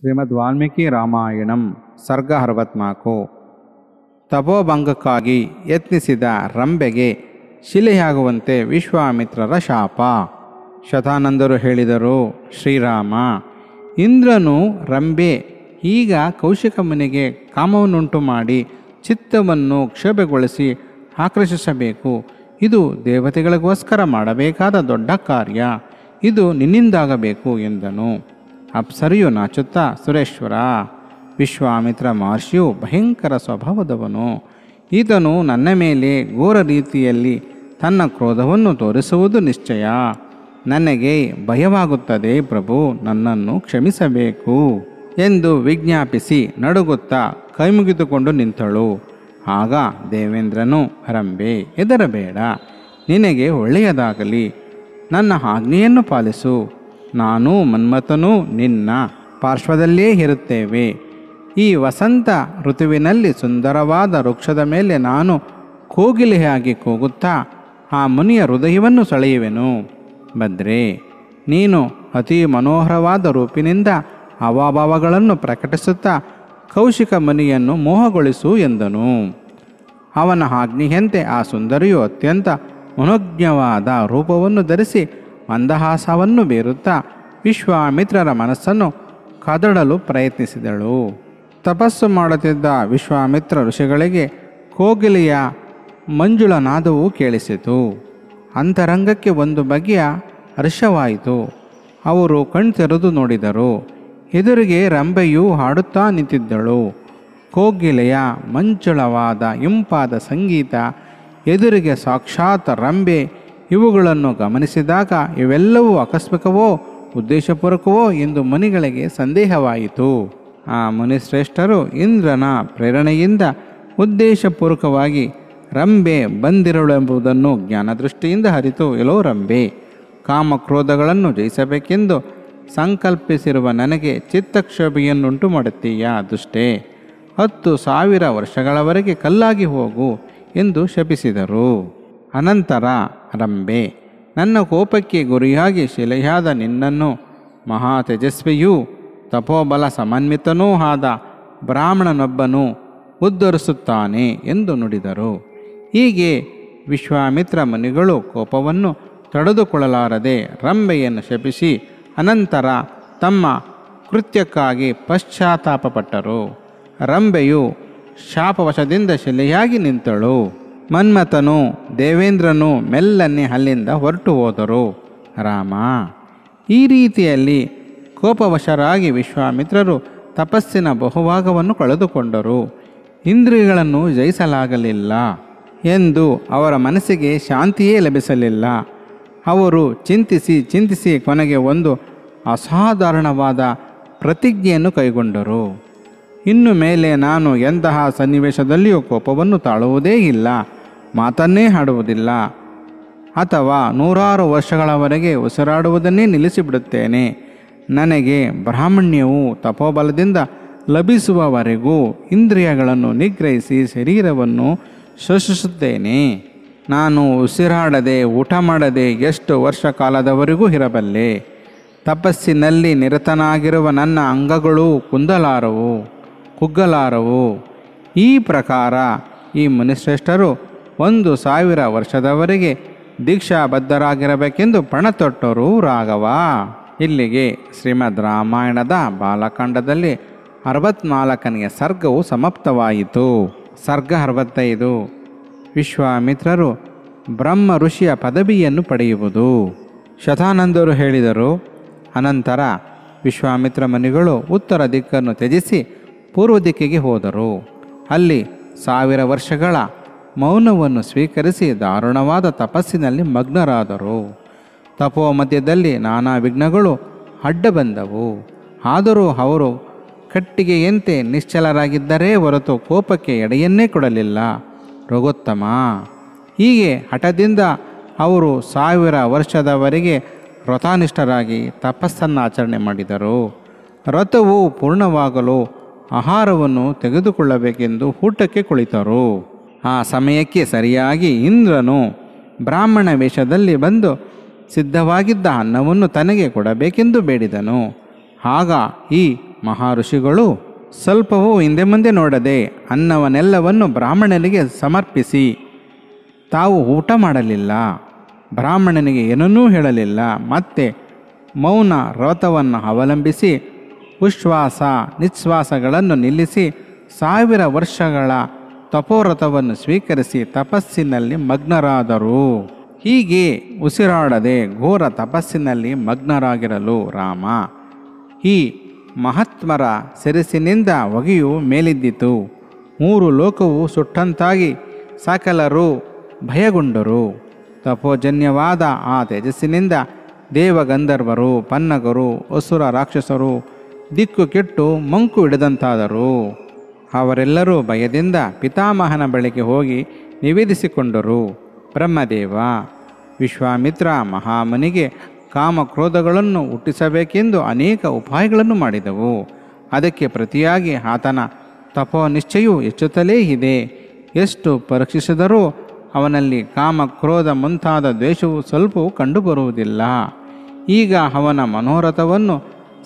ಶ್ರೀಮದ್ ವಾಲ್ಮೀಕಿ ರಾಮಾಯಣಂ ಸರ್ಗ ಅರವತ್ನಾಲ್ಕು ತಪೋಭಂಗಕ್ಕಾಗಿ ಯತ್ನಿಸಿದ ರಂಬೆಗೆ ಶಿಲೆಯಾಗುವಂತೆ ವಿಶ್ವಾಮಿತ್ರರ ಶಾಪ ಶತಾನಂದರು ಹೇಳಿದರು ಶ್ರೀರಾಮ ಇಂದ್ರನು ರಂಬೆ ಈಗ ಕೌಶಿಕ ಮನೆಗೆ ಕಾಮವನ್ನುಂಟು ಮಾಡಿ ಚಿತ್ತವನ್ನು ಕ್ಷೋಭೆಗೊಳಿಸಿ ಆಕರ್ಷಿಸಬೇಕು ಇದು ದೇವತೆಗಳಿಗೋಸ್ಕರ ಮಾಡಬೇಕಾದ ದೊಡ್ಡ ಕಾರ್ಯ ಇದು ನಿನ್ನಿಂದಾಗಬೇಕು ಎಂದನು ಅಪ್ಸರಿಯು ನಾಚುತ್ತಾ ಸುರೇಶ್ವರ ವಿಶ್ವಾಮಿತ್ರ ಮಹರ್ಷಿಯು ಭಯಂಕರ ಸ್ವಭಾವದವನು ಈತನು ನನ್ನ ಮೇಲೆ ಘೋರ ರೀತಿಯಲ್ಲಿ ತನ್ನ ಕ್ರೋಧವನ್ನು ತೋರಿಸುವುದು ನಿಶ್ಚಯ ನನಗೆ ಭಯವಾಗುತ್ತದೆ ಪ್ರಭು ನನ್ನನ್ನು ಕ್ಷಮಿಸಬೇಕು ಎಂದು ವಿಜ್ಞಾಪಿಸಿ ನಡುಗುತ್ತಾ ಕೈಮುಗಿದುಕೊಂಡು ನಿಂತಳು ಆಗ ದೇವೇಂದ್ರನು ಹರಂಬೆ ಹೆದರಬೇಡ ನಿನಗೆ ಒಳ್ಳೆಯದಾಗಲಿ ನನ್ನ ಆಜ್ಞೆಯನ್ನು ಪಾಲಿಸು ನಾನು ಮನ್ಮಥನೂ ನಿನ್ನ ಪಾರ್ಶ್ವದಲ್ಲೇ ಇರುತ್ತೇವೆ ಈ ವಸಂತ ಋತುವಿನಲ್ಲಿ ಸುಂದರವಾದ ವೃಕ್ಷದ ಮೇಲೆ ನಾನು ಕೋಗಿಲೆಯಾಗಿ ಕೂಗುತ್ತಾ ಆ ಮುನಿಯ ಹೃದಯವನ್ನು ಸೆಳೆಯುವೆನು ಭದ್ರೆ ನೀನು ಅತಿ ಮನೋಹರವಾದ ರೂಪಿನಿಂದ ಅವಾಭಾವಗಳನ್ನು ಪ್ರಕಟಿಸುತ್ತಾ ಕೌಶಿಕ ಮುನಿಯನ್ನು ಮೋಹಗೊಳಿಸು ಎಂದನು ಅವನ ಆಜ್ಞೆಯಂತೆ ಆ ಸುಂದರಿಯು ಅತ್ಯಂತ ಮನೋಜ್ಞವಾದ ರೂಪವನ್ನು ಧರಿಸಿ ಮಂದಹಾಸವನ್ನು ಬೀರುತ್ತಾ ವಿಶ್ವಾಮಿತ್ರರ ಮನಸ್ಸನ್ನು ಕದಡಲು ಪ್ರಯತ್ನಿಸಿದಳು ತಪಸ್ಸು ಮಾಡುತ್ತಿದ್ದ ವಿಶ್ವಾಮಿತ್ರ ಋಷಿಗಳಿಗೆ ಕೋಗಿಲೆಯ ಮಂಜುಳನಾದವು ಕೇಳಿಸಿತು ಅಂತರಂಗಕ್ಕೆ ಒಂದು ಬಗೆಯ ಹರ್ಷವಾಯಿತು ಅವರು ಕಣ್ತೆರೆದು ನೋಡಿದರು ಎದುರಿಗೆ ರಂಬೆಯು ಹಾಡುತ್ತಾ ನಿಂತಿದ್ದಳು ಕೋಗಿಲೆಯ ಮಂಜುಳವಾದ ಇಂಪಾದ ಸಂಗೀತ ಎದುರಿಗೆ ಸಾಕ್ಷಾತ್ ರಂಬೆ ಇವುಗಳನ್ನು ಗಮನಿಸಿದಾಗ ಇವೆಲ್ಲವೂ ಆಕಸ್ಮಿಕವೋ ಉದ್ದೇಶಪೂರ್ವಕವೋ ಎಂದು ಮುನಿಗಳಿಗೆ ಸಂದೇಹವಾಯಿತು ಆ ಮುನಿಶ್ರೇಷ್ಠರು ಇಂದ್ರನ ಪ್ರೇರಣೆಯಿಂದ ಉದ್ದೇಶಪೂರ್ವಕವಾಗಿ ರಂಬೆ ಬಂದಿರಳೆಂಬುದನ್ನು ಜ್ಞಾನದೃಷ್ಟಿಯಿಂದ ಹರಿತು ಎಲೋ ರಂಬೆ ಕಾಮಕ್ರೋಧಗಳನ್ನು ಜಯಿಸಬೇಕೆಂದು ಸಂಕಲ್ಪಿಸಿರುವ ನನಗೆ ಚಿತ್ತಕ್ಷೋಭೆಯನ್ನುಂಟು ಮಾಡುತ್ತೀಯ ದುಷ್ಟೇ ಹತ್ತು ಸಾವಿರ ವರ್ಷಗಳವರೆಗೆ ಕಲ್ಲಾಗಿ ಹೋಗು ಎಂದು ಶಪಿಸಿದರು ಅನಂತರ ರಂಬೆ ನನ್ನ ಕೋಪಕ್ಕೆ ಗುರಿಯಾಗಿ ಶಿಲೆಯಾದ ನಿನ್ನನ್ನು ಮಹಾ ತೇಜಸ್ವಿಯೂ ತಪೋಬಲ ಸಮನ್ವಿತನೂ ಆದ ಬ್ರಾಹ್ಮಣನೊಬ್ಬನು ಉದ್ಧರಿಸುತ್ತಾನೆ ಎಂದು ನುಡಿದರು ಹೀಗೆ ವಿಶ್ವಾಮಿತ್ರ ಮುನಿಗಳು ಕೋಪವನ್ನು ತಡೆದುಕೊಳ್ಳಲಾರದೆ ರಂಬೆಯನ್ನು ಶಪಿಸಿ ಅನಂತರ ತಮ್ಮ ಕೃತ್ಯಕ್ಕಾಗಿ ಪಶ್ಚಾತ್ತಾಪಪಟ್ಟರು ರಂಬೆಯು ಶಾಪವಶದಿಂದ ಶಿಲೆಯಾಗಿ ನಿಂತಳು ಮನ್ಮಥನು ದೇವೇಂದ್ರನು ಮೆಲ್ಲನೆ ಅಲ್ಲಿಂದ ಹೊರಟು ಹೋದರು ರಾಮ ಈ ರೀತಿಯಲ್ಲಿ ಕೋಪವಶರಾಗಿ ವಿಶ್ವಾಮಿತ್ರರು ತಪಸ್ಸಿನ ಬಹುಭಾಗವನ್ನು ಕಳೆದುಕೊಂಡರು ಇಂದ್ರಿಯಗಳನ್ನು ಜಯಿಸಲಾಗಲಿಲ್ಲ ಎಂದು ಅವರ ಮನಸ್ಸಿಗೆ ಶಾಂತಿಯೇ ಲಭಿಸಲಿಲ್ಲ ಅವರು ಚಿಂತಿಸಿ ಚಿಂತಿಸಿ ಕೊನೆಗೆ ಒಂದು ಅಸಾಧಾರಣವಾದ ಪ್ರತಿಜ್ಞೆಯನ್ನು ಕೈಗೊಂಡರು ಇನ್ನು ಮೇಲೆ ನಾನು ಎಂತಹ ಸನ್ನಿವೇಶದಲ್ಲಿಯೂ ಕೋಪವನ್ನು ತಾಳುವುದೇ ಇಲ್ಲ ಮಾತನ್ನೇ ಹಾಡುವುದಿಲ್ಲ ಅಥವಾ ನೂರಾರು ವರ್ಷಗಳವರೆಗೆ ಉಸಿರಾಡುವುದನ್ನೇ ನಿಲ್ಲಿಸಿಬಿಡುತ್ತೇನೆ ನನಗೆ ಬ್ರಾಹ್ಮಣ್ಯವು ತಪೋಬಲದಿಂದ ಲಭಿಸುವವರೆಗೂ ಇಂದ್ರಿಯಗಳನ್ನು ನಿಗ್ರಹಿಸಿ ಶರೀರವನ್ನು ಶೋಷಿಸುತ್ತೇನೆ ನಾನು ಉಸಿರಾಡದೆ ಊಟ ಮಾಡದೆ ಎಷ್ಟು ವರ್ಷ ಕಾಲದವರೆಗೂ ಇರಬಲ್ಲೆ ತಪಸ್ಸಿನಲ್ಲಿ ನಿರತನಾಗಿರುವ ನನ್ನ ಅಂಗಗಳು ಕುಂದಲಾರವು ಕುಗ್ಗಲಾರವು ಈ ಪ್ರಕಾರ ಈ ಮುನಿಶ್ರೇಷ್ಠರು ಒಂದು ಸಾವಿರ ವರ್ಷದವರೆಗೆ ದೀಕ್ಷಾಬದ್ಧರಾಗಿರಬೇಕೆಂದು ಪಣತೊಟ್ಟರು ರಾಘವ ಇಲ್ಲಿಗೆ ಶ್ರೀಮದ್ ರಾಮಾಯಣದ ಬಾಲಕಾಂಡದಲ್ಲಿ ಅರವತ್ನಾಲ್ಕನೆಯ ಸರ್ಗವು ಸಮಾಪ್ತವಾಯಿತು ಸರ್ಗ ಅರವತ್ತೈದು ವಿಶ್ವಾಮಿತ್ರರು ಬ್ರಹ್ಮ ಋಷಿಯ ಪದವಿಯನ್ನು ಪಡೆಯುವುದು ಶತಾನಂದರು ಹೇಳಿದರು ಅನಂತರ ವಿಶ್ವಾಮಿತ್ರ ಮನಿಗಳು ಉತ್ತರ ದಿಕ್ಕನ್ನು ತ್ಯಜಿಸಿ ಪೂರ್ವ ದಿಕ್ಕಿಗೆ ಹೋದರು ಅಲ್ಲಿ ಸಾವಿರ ವರ್ಷಗಳ ಮೌನವನ್ನು ಸ್ವೀಕರಿಸಿ ದಾರುಣವಾದ ತಪಸ್ಸಿನಲ್ಲಿ ಮಗ್ನರಾದರು ತಪೋ ಮಧ್ಯದಲ್ಲಿ ನಾನಾ ವಿಘ್ನಗಳು ಅಡ್ಡ ಬಂದವು ಆದರೂ ಅವರು ಕಟ್ಟಿಗೆಯಂತೆ ನಿಶ್ಚಲರಾಗಿದ್ದರೆ ಹೊರತು ಕೋಪಕ್ಕೆ ಎಡೆಯನ್ನೇ ಕೊಡಲಿಲ್ಲ ರಘುತ್ತಮ ಹೀಗೆ ಹಠದಿಂದ ಅವರು ಸಾವಿರ ವರ್ಷದವರೆಗೆ ವ್ರತಾನಿಷ್ಠರಾಗಿ ತಪಸ್ಸನ್ನು ಆಚರಣೆ ಮಾಡಿದರು ವ್ರತವು ಪೂರ್ಣವಾಗಲು ಆಹಾರವನ್ನು ತೆಗೆದುಕೊಳ್ಳಬೇಕೆಂದು ಊಟಕ್ಕೆ ಕುಳಿತರು ಆ ಸಮಯಕ್ಕೆ ಸರಿಯಾಗಿ ಇಂದ್ರನು ಬ್ರಾಹ್ಮಣ ವೇಷದಲ್ಲಿ ಬಂದು ಸಿದ್ಧವಾಗಿದ್ದ ಅನ್ನವನ್ನು ತನಗೆ ಕೊಡಬೇಕೆಂದು ಬೇಡಿದನು ಆಗ ಈ ಮಹಾಋಷಿಗಳು ಸ್ವಲ್ಪವೂ ಹಿಂದೆ ಮುಂದೆ ನೋಡದೆ ಅನ್ನವನ್ನೆಲ್ಲವನ್ನು ಬ್ರಾಹ್ಮಣನಿಗೆ ಸಮರ್ಪಿಸಿ ತಾವು ಊಟ ಮಾಡಲಿಲ್ಲ ಬ್ರಾಹ್ಮಣನಿಗೆ ಏನನ್ನೂ ಹೇಳಲಿಲ್ಲ ಮತ್ತೆ ಮೌನ ವ್ರತವನ್ನು ಅವಲಂಬಿಸಿ ಉಶ್ವಾಸ ನಿಶ್ವಾಸಗಳನ್ನು ನಿಲ್ಲಿಸಿ ಸಾವಿರ ವರ್ಷಗಳ ತಪೋರಥವನ್ನು ಸ್ವೀಕರಿಸಿ ತಪಸ್ಸಿನಲ್ಲಿ ಮಗ್ನರಾದರು ಹೀಗೆ ಉಸಿರಾಡದೆ ಘೋರ ತಪಸ್ಸಿನಲ್ಲಿ ಮಗ್ನರಾಗಿರಲು ರಾಮ ಈ ಮಹಾತ್ಮರ ಸಿರಸಿನಿಂದ ಹೊಗೆಯು ಮೇಲಿದ್ದಿತು ಮೂರು ಲೋಕವು ಸುಟ್ಟಂತಾಗಿ ಸಕಲರು ಭಯಗೊಂಡರು ತಪೋಜನ್ಯವಾದ ಆ ತೇಜಸ್ಸಿನಿಂದ ದೇವಗಂಧರ್ವರು ಪನ್ನಗರು ಅಸುರ ರಾಕ್ಷಸರು ದಿಕ್ಕು ಕೆಟ್ಟು ಮಂಕು ಹಿಡಿದಂತಾದರು ಅವರೆಲ್ಲರೂ ಭಯದಿಂದ ಪಿತಾಮಹನ ಬಳಿಗೆ ಹೋಗಿ ನಿವೇದಿಸಿಕೊಂಡರು ಬ್ರಹ್ಮದೇವ ವಿಶ್ವಾಮಿತ್ರ ಮಹಾಮುನಿಗೆ ಕಾಮಕ್ರೋಧಗಳನ್ನು ಹುಟ್ಟಿಸಬೇಕೆಂದು ಅನೇಕ ಉಪಾಯಗಳನ್ನು ಮಾಡಿದವು ಅದಕ್ಕೆ ಪ್ರತಿಯಾಗಿ ಆತನ ತಪೋನಿಶ್ಚಯೂ ಹೆಚ್ಚುತ್ತಲೇ ಇದೆ ಎಷ್ಟು ಪರೀಕ್ಷಿಸಿದರೂ ಅವನಲ್ಲಿ ಕಾಮಕ್ರೋಧ ಮುಂತಾದ ದ್ವೇಷವು ಸ್ವಲ್ಪ ಕಂಡುಬರುವುದಿಲ್ಲ ಈಗ ಅವನ ಮನೋರಥವನ್ನು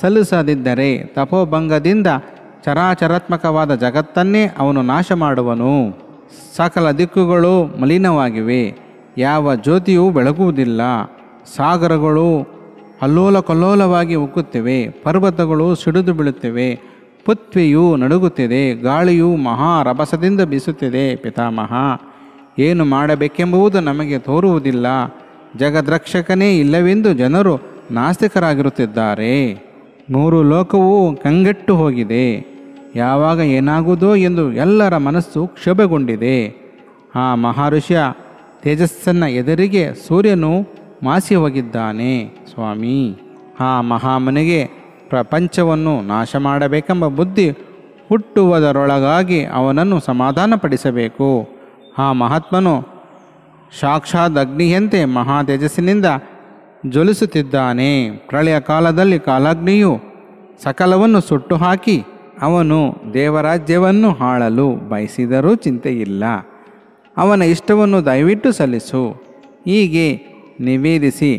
ಸಲ್ಲಿಸದಿದ್ದರೆ ತಪೋಭಂಗದಿಂದ ಚರಾಚರಾತ್ಮಕವಾದ ಜಗತ್ತನ್ನೇ ಅವನು ನಾಶ ಮಾಡುವನು ಸಕಲ ದಿಕ್ಕುಗಳು ಮಲಿನವಾಗಿವೆ ಯಾವ ಜ್ಯೋತಿಯೂ ಬೆಳಗುವುದಿಲ್ಲ ಸಾಗರಗಳು ಅಲ್ಲೋಲ ಕಲ್ಲೋಲವಾಗಿ ಉಕ್ಕುತ್ತಿವೆ ಪರ್ವತಗಳು ಸಿಡಿದು ಬೀಳುತ್ತಿವೆ ಪೃಥ್ವಿಯು ನಡುಗುತ್ತಿದೆ ಗಾಳಿಯು ಮಹಾ ರಭಸದಿಂದ ಬೀಸುತ್ತಿದೆ ಪಿತಾಮಹ ಏನು ಮಾಡಬೇಕೆಂಬುದು ನಮಗೆ ತೋರುವುದಿಲ್ಲ ಜಗದ್ರಕ್ಷಕನೇ ಇಲ್ಲವೆಂದು ಜನರು ನಾಸ್ತಿಕರಾಗಿರುತ್ತಿದ್ದಾರೆ ನೂರು ಲೋಕವು ಕಂಗೆಟ್ಟು ಹೋಗಿದೆ ಯಾವಾಗ ಏನಾಗುವುದೋ ಎಂದು ಎಲ್ಲರ ಮನಸ್ಸು ಕ್ಷೋಭೆಗೊಂಡಿದೆ ಆ ಮಹರ್ಷಿಯ ತೇಜಸ್ಸನ್ನ ಎದುರಿಗೆ ಸೂರ್ಯನು ಮಾಸಿ ಹೋಗಿದ್ದಾನೆ ಸ್ವಾಮಿ ಆ ಮಹಾಮನಿಗೆ ಪ್ರಪಂಚವನ್ನು ನಾಶ ಮಾಡಬೇಕೆಂಬ ಬುದ್ಧಿ ಹುಟ್ಟುವುದರೊಳಗಾಗಿ ಅವನನ್ನು ಸಮಾಧಾನಪಡಿಸಬೇಕು ಆ ಮಹಾತ್ಮನು ಸಾಕ್ಷಾತ್ ಅಗ್ನಿಯಂತೆ ಮಹಾ ತೇಜಸ್ಸಿನಿಂದ ಜ್ವಲಿಸುತ್ತಿದ್ದಾನೆ ಪ್ರಳಯ ಕಾಲದಲ್ಲಿ ಕಾಲಾಗ್ನಿಯು ಸಕಲವನ್ನು ಸುಟ್ಟು ಹಾಕಿ ಅವನು ದೇವರಾಜ್ಯವನ್ನು ಹಾಳಲು ಬಯಸಿದರೂ ಚಿಂತೆಯಿಲ್ಲ ಅವನ ಇಷ್ಟವನ್ನು ದಯವಿಟ್ಟು ಸಲ್ಲಿಸು ಹೀಗೆ ನಿವೇದಿಸಿ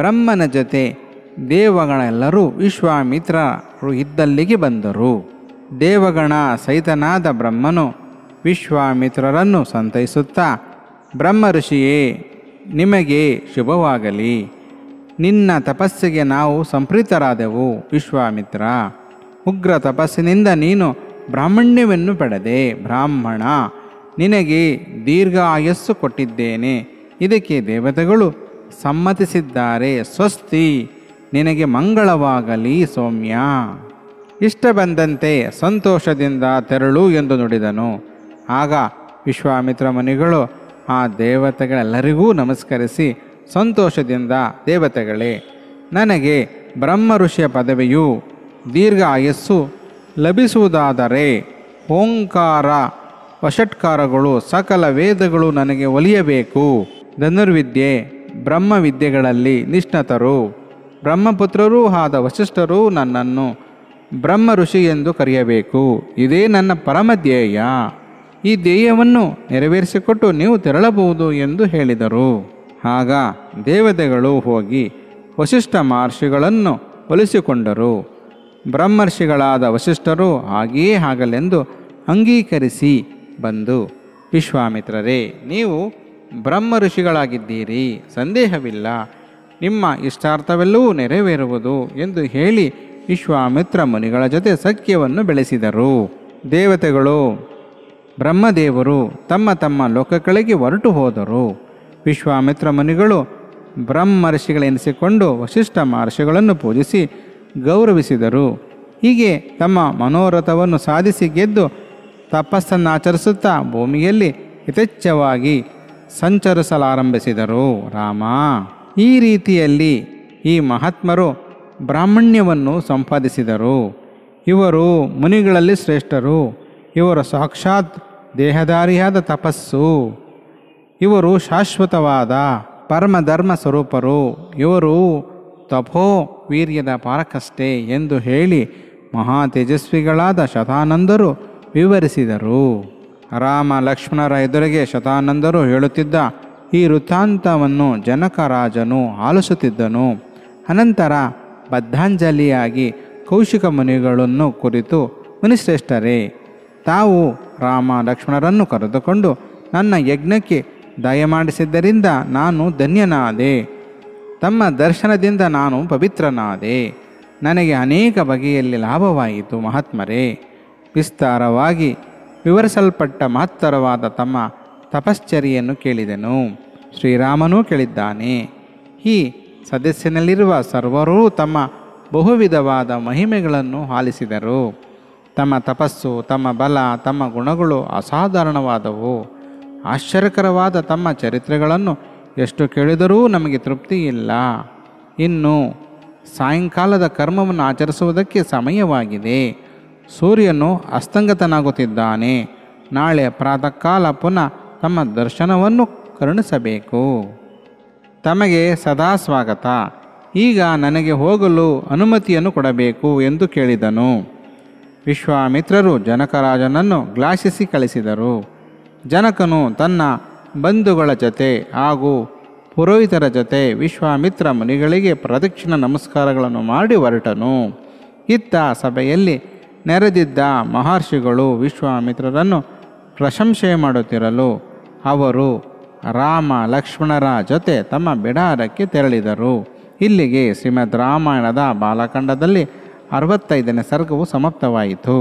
ಬ್ರಹ್ಮನ ಜೊತೆ ದೇವಗಳೆಲ್ಲರೂ ವಿಶ್ವಾಮಿತ್ರರು ಇದ್ದಲ್ಲಿಗೆ ಬಂದರು ದೇವಗಣ ಸಹಿತನಾದ ಬ್ರಹ್ಮನು ವಿಶ್ವಾಮಿತ್ರರನ್ನು ಸಂತೈಸುತ್ತಾ ಬ್ರಹ್ಮ ಋಷಿಯೇ ನಿಮಗೆ ಶುಭವಾಗಲಿ ನಿನ್ನ ತಪಸ್ಸಿಗೆ ನಾವು ಸಂಪ್ರೀತರಾದೆವು ವಿಶ್ವಾಮಿತ್ರ ಉಗ್ರ ತಪಸ್ಸಿನಿಂದ ನೀನು ಬ್ರಾಹ್ಮಣ್ಯವನ್ನು ಪಡೆದೆ ಬ್ರಾಹ್ಮಣ ನಿನಗೆ ದೀರ್ಘ ಆಯಸ್ಸು ಕೊಟ್ಟಿದ್ದೇನೆ ಇದಕ್ಕೆ ದೇವತೆಗಳು ಸಮ್ಮತಿಸಿದ್ದಾರೆ ಸ್ವಸ್ತಿ ನಿನಗೆ ಮಂಗಳವಾಗಲಿ ಸೌಮ್ಯ ಇಷ್ಟ ಬಂದಂತೆ ಸಂತೋಷದಿಂದ ತೆರಳು ಎಂದು ನುಡಿದನು ಆಗ ವಿಶ್ವಾಮಿತ್ರ ಮುನಿಗಳು ಆ ದೇವತೆಗಳೆಲ್ಲರಿಗೂ ನಮಸ್ಕರಿಸಿ ಸಂತೋಷದಿಂದ ದೇವತೆಗಳೇ ನನಗೆ ಬ್ರಹ್ಮ ಋಷಿಯ ಪದವಿಯು ದೀರ್ಘ ಆಯಸ್ಸು ಲಭಿಸುವುದಾದರೆ ಓಂಕಾರ ವಷಟ್ಕಾರಗಳು ಸಕಲ ವೇದಗಳು ನನಗೆ ಒಲಿಯಬೇಕು ಧನುರ್ವಿದ್ಯೆ ಬ್ರಹ್ಮವಿದ್ಯೆಗಳಲ್ಲಿ ನಿಷ್ಣತರು ಬ್ರಹ್ಮಪುತ್ರರೂ ಆದ ವಶಿಷ್ಠರು ನನ್ನನ್ನು ಬ್ರಹ್ಮ ಋಷಿ ಎಂದು ಕರೆಯಬೇಕು ಇದೇ ನನ್ನ ಪರಮ ಧ್ಯೇಯ ಈ ಧ್ಯೇಯವನ್ನು ನೆರವೇರಿಸಿಕೊಟ್ಟು ನೀವು ತೆರಳಬಹುದು ಎಂದು ಹೇಳಿದರು ಆಗ ದೇವತೆಗಳು ಹೋಗಿ ವಶಿಷ್ಠ ಮಹರ್ಷಿಗಳನ್ನು ಒಲಿಸಿಕೊಂಡರು ಬ್ರಹ್ಮರ್ಷಿಗಳಾದ ವಶಿಷ್ಠರು ಹಾಗೆಯೇ ಆಗಲೆಂದು ಅಂಗೀಕರಿಸಿ ಬಂದು ವಿಶ್ವಾಮಿತ್ರರೇ ನೀವು ಬ್ರಹ್ಮ ಋಷಿಗಳಾಗಿದ್ದೀರಿ ಸಂದೇಹವಿಲ್ಲ ನಿಮ್ಮ ಇಷ್ಟಾರ್ಥವೆಲ್ಲವೂ ನೆರವೇರುವುದು ಎಂದು ಹೇಳಿ ವಿಶ್ವಾಮಿತ್ರ ಮುನಿಗಳ ಜೊತೆ ಸಖ್ಯವನ್ನು ಬೆಳೆಸಿದರು ದೇವತೆಗಳು ಬ್ರಹ್ಮದೇವರು ತಮ್ಮ ತಮ್ಮ ಲೋಕಗಳಿಗೆ ಹೊರಟು ಹೋದರು ವಿಶ್ವಾಮಿತ್ರ ಮುನಿಗಳು ಬ್ರಹ್ಮ ಋಷಿಗಳೆನಿಸಿಕೊಂಡು ವಶಿಷ್ಠ ಮಹರ್ಷಿಗಳನ್ನು ಪೂಜಿಸಿ ಗೌರವಿಸಿದರು ಹೀಗೆ ತಮ್ಮ ಮನೋರಥವನ್ನು ಸಾಧಿಸಿ ಗೆದ್ದು ತಪಸ್ಸನ್ನು ಆಚರಿಸುತ್ತಾ ಭೂಮಿಯಲ್ಲಿ ಯಥೇಚ್ಛವಾಗಿ ಸಂಚರಿಸಲಾರಂಭಿಸಿದರು ರಾಮ ಈ ರೀತಿಯಲ್ಲಿ ಈ ಮಹಾತ್ಮರು ಬ್ರಾಹ್ಮಣ್ಯವನ್ನು ಸಂಪಾದಿಸಿದರು ಇವರು ಮುನಿಗಳಲ್ಲಿ ಶ್ರೇಷ್ಠರು ಇವರ ಸಾಕ್ಷಾತ್ ದೇಹದಾರಿಯಾದ ತಪಸ್ಸು ಇವರು ಶಾಶ್ವತವಾದ ಪರಮಧರ್ಮ ಸ್ವರೂಪರು ಇವರು ತಪೋ ವೀರ್ಯದ ಪಾರಕಷ್ಟೇ ಎಂದು ಹೇಳಿ ಮಹಾ ತೇಜಸ್ವಿಗಳಾದ ಶತಾನಂದರು ವಿವರಿಸಿದರು ರಾಮ ಲಕ್ಷ್ಮಣರ ಎದುರಿಗೆ ಶತಾನಂದರು ಹೇಳುತ್ತಿದ್ದ ಈ ವೃತ್ತಾಂತವನ್ನು ಜನಕರಾಜನು ಆಲಿಸುತ್ತಿದ್ದನು ಅನಂತರ ಬದ್ಧಾಂಜಲಿಯಾಗಿ ಕೌಶಿಕ ಮುನಿಗಳನ್ನು ಕುರಿತು ಮುನಿಶ್ರೇಷ್ಠರೇ ತಾವು ರಾಮ ಲಕ್ಷ್ಮಣರನ್ನು ಕರೆದುಕೊಂಡು ನನ್ನ ಯಜ್ಞಕ್ಕೆ ದಯಮಾಡಿಸಿದ್ದರಿಂದ ನಾನು ಧನ್ಯನಾದೆ ತಮ್ಮ ದರ್ಶನದಿಂದ ನಾನು ಪವಿತ್ರನಾದೆ ನನಗೆ ಅನೇಕ ಬಗೆಯಲ್ಲಿ ಲಾಭವಾಯಿತು ಮಹಾತ್ಮರೇ ವಿಸ್ತಾರವಾಗಿ ವಿವರಿಸಲ್ಪಟ್ಟ ಮಹತ್ತರವಾದ ತಮ್ಮ ತಪಶ್ಚರ್ಯನ್ನು ಕೇಳಿದೆನು ಶ್ರೀರಾಮನೂ ಕೇಳಿದ್ದಾನೆ ಈ ಸದಸ್ಯನಲ್ಲಿರುವ ಸರ್ವರೂ ತಮ್ಮ ಬಹುವಿಧವಾದ ಮಹಿಮೆಗಳನ್ನು ಹಾಲಿಸಿದರು ತಮ್ಮ ತಪಸ್ಸು ತಮ್ಮ ಬಲ ತಮ್ಮ ಗುಣಗಳು ಅಸಾಧಾರಣವಾದವು ಆಶ್ಚರ್ಯಕರವಾದ ತಮ್ಮ ಚರಿತ್ರೆಗಳನ್ನು ಎಷ್ಟು ಕೇಳಿದರೂ ನಮಗೆ ತೃಪ್ತಿ ಇಲ್ಲ ಇನ್ನು ಸಾಯಂಕಾಲದ ಕರ್ಮವನ್ನು ಆಚರಿಸುವುದಕ್ಕೆ ಸಮಯವಾಗಿದೆ ಸೂರ್ಯನು ಅಸ್ತಂಗತನಾಗುತ್ತಿದ್ದಾನೆ ನಾಳೆ ಪ್ರಾತಃ ಕಾಲ ಪುನಃ ತಮ್ಮ ದರ್ಶನವನ್ನು ಕರುಣಿಸಬೇಕು ತಮಗೆ ಸದಾ ಸ್ವಾಗತ ಈಗ ನನಗೆ ಹೋಗಲು ಅನುಮತಿಯನ್ನು ಕೊಡಬೇಕು ಎಂದು ಕೇಳಿದನು ವಿಶ್ವಾಮಿತ್ರರು ಜನಕರಾಜನನ್ನು ಗ್ಲಾಶಿಸಿ ಕಳಿಸಿದರು ಜನಕನು ತನ್ನ ಬಂಧುಗಳ ಜೊತೆ ಹಾಗೂ ಪುರೋಹಿತರ ಜೊತೆ ವಿಶ್ವಾಮಿತ್ರ ಮುನಿಗಳಿಗೆ ಪ್ರದಕ್ಷಿಣ ನಮಸ್ಕಾರಗಳನ್ನು ಮಾಡಿ ಹೊರಟನು ಇತ್ತ ಸಭೆಯಲ್ಲಿ ನೆರೆದಿದ್ದ ಮಹರ್ಷಿಗಳು ವಿಶ್ವಾಮಿತ್ರರನ್ನು ಪ್ರಶಂಸೆ ಮಾಡುತ್ತಿರಲು ಅವರು ರಾಮ ಲಕ್ಷ್ಮಣರ ಜೊತೆ ತಮ್ಮ ಬಿಡಾರಕ್ಕೆ ತೆರಳಿದರು ಇಲ್ಲಿಗೆ ಶ್ರೀಮದ್ ರಾಮಾಯಣದ ಬಾಲಖಂಡದಲ್ಲಿ ಅರವತ್ತೈದನೇ ಸರ್ಗವು ಸಮಾಪ್ತವಾಯಿತು